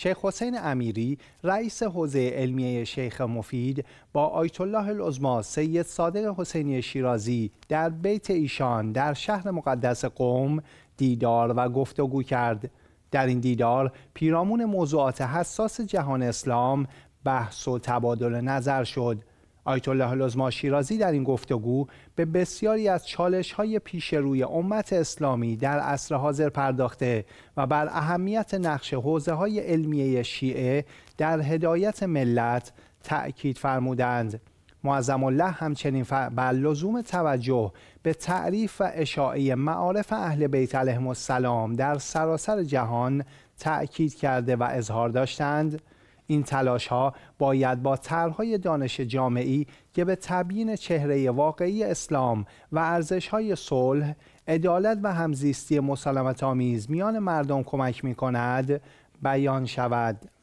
شیخ حسین امیری رئیس حوزه علمیه شیخ مفید با آیت الله العظما سید صادق حسینی شیرازی در بیت ایشان در شهر مقدس قوم دیدار و گفتگو کرد در این دیدار پیرامون موضوعات حساس جهان اسلام بحث و تبادل نظر شد آیت الله لزما شیرازی در این گفتگو به بسیاری از چالش های پیش روی امت اسلامی در عصر حاضر پرداخته و بر اهمیت نقش حوزه های علمیه شیعه در هدایت ملت تأکید فرمودند. معظم الله همچنین بر لزوم توجه به تعریف و اشاعه معارف اهل بیت علیهم السلام در سراسر جهان تأکید کرده و اظهار داشتند این تلاش ها باید با طرحهای دانش جامعی که به تبیین چهره واقعی اسلام و ارزش های صلح، عدالت و همزیستی مسالمت آمیز میان مردم کمک می کند بیان شود.